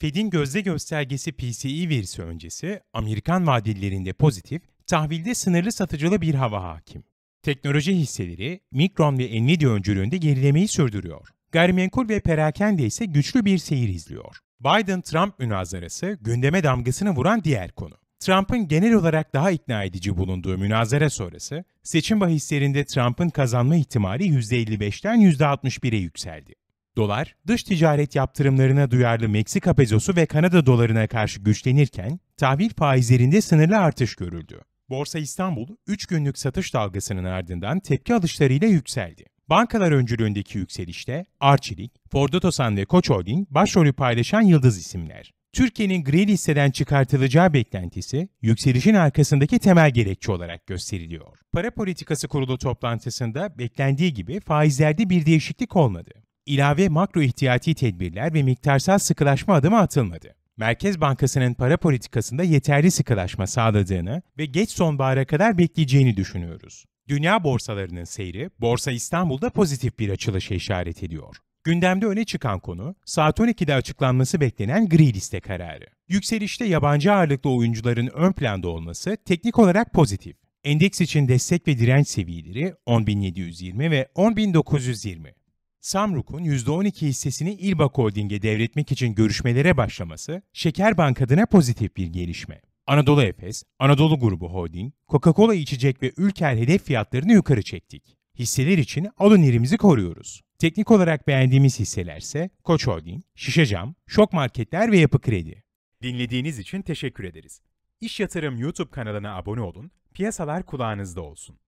Fed'in gözde göstergesi PCE verisi öncesi Amerikan vadelilerinde pozitif, tahvilde sınırlı satıcılı bir hava hakim. Teknoloji hisseleri Micron ve Nvidia öncülüğünde gerilemeyi sürdürüyor. Gayrimenkul ve perakende ise güçlü bir seyir izliyor. Biden-Trump münazarası gündeme damgasını vuran diğer konu. Trump'ın genel olarak daha ikna edici bulunduğu münazara sonrası seçim bahislerinde Trump'ın kazanma ihtimali %55'ten %61'e yükseldi. Dolar, dış ticaret yaptırımlarına duyarlı Meksika pezosu ve Kanada dolarına karşı güçlenirken tahvil faizlerinde sınırlı artış görüldü. Borsa İstanbul 3 günlük satış dalgasının ardından tepki alışlarıyla yükseldi. Bankalar öncülüğündeki yükselişte Arçelik, Ford Otosan ve Koç Holding başrolü paylaşan yıldız isimler. Türkiye'nin gri listeden çıkartılacağı beklentisi yükselişin arkasındaki temel gerekçe olarak gösteriliyor. Para politikası kurulu toplantısında beklendiği gibi faizlerde bir değişiklik olmadı ilave makro ihtiyati tedbirler ve miktarsal sıkılaşma adımı atılmadı. Merkez Bankası'nın para politikasında yeterli sıkılaşma sağladığını ve geç sonbahara kadar bekleyeceğini düşünüyoruz. Dünya borsalarının seyri, Borsa İstanbul'da pozitif bir açılışa işaret ediyor. Gündemde öne çıkan konu, saat 12'de açıklanması beklenen gri liste kararı. Yükselişte yabancı ağırlıklı oyuncuların ön planda olması teknik olarak pozitif. Endeks için destek ve direnç seviyeleri 10.720 ve 10.920. Samruk'un %12 hissesini İlbak Holding'e devretmek için görüşmelere başlaması Şekerbank adına pozitif bir gelişme. Anadolu Efes, Anadolu Grubu Holding, Coca-Cola içecek ve Ülker hedef fiyatlarını yukarı çektik. Hisseler için alın yerimizi koruyoruz. Teknik olarak beğendiğimiz hisselerse Koç Holding, Şişe Cam, Şok Marketler ve Yapı Kredi. Dinlediğiniz için teşekkür ederiz. İş Yatırım YouTube kanalına abone olun, piyasalar kulağınızda olsun.